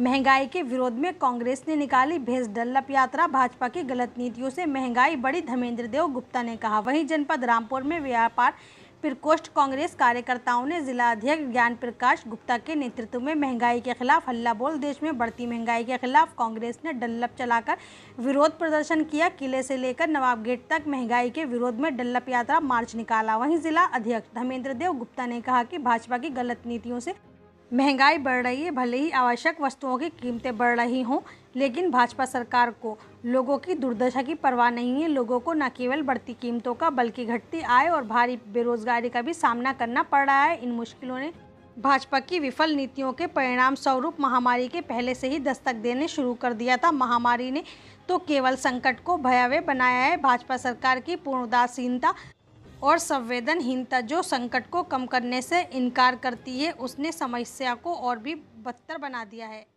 महंगाई के विरोध में कांग्रेस ने निकाली भेज डल्लप यात्रा भाजपा की गलत नीतियों से महंगाई बड़ी धर्मेंद्र देव गुप्ता ने कहा वहीं जनपद रामपुर में व्यापार प्रकोष्ठ कांग्रेस कार्यकर्ताओं ने जिला अध्यक्ष ज्ञान प्रकाश गुप्ता के नेतृत्व में महंगाई के खिलाफ हल्ला बोल देश में बढ़ती महंगाई के खिलाफ कांग्रेस ने डल्लप चलाकर विरोध प्रदर्शन किया किले से लेकर नवाब गेट तक महंगाई के विरोध में डल्लप यात्रा मार्च निकाला वहीं जिला अध्यक्ष धर्मेंद्र देव गुप्ता ने कहा कि भाजपा की गलत नीतियों से महंगाई बढ़ रही है भले ही आवश्यक वस्तुओं की कीमतें बढ़ रही हों लेकिन भाजपा सरकार को लोगों की दुर्दशा की परवाह नहीं है लोगों को न केवल बढ़ती कीमतों का बल्कि घटती आय और भारी बेरोजगारी का भी सामना करना पड़ रहा है इन मुश्किलों ने भाजपा की विफल नीतियों के परिणाम स्वरूप महामारी के पहले से ही दस्तक देने शुरू कर दिया था महामारी ने तो केवल संकट को भयावह बनाया है भाजपा सरकार की पूर्ण उदासीनता और संवेदनहीनता जो संकट को कम करने से इनकार करती है उसने समस्या को और भी बदतर बना दिया है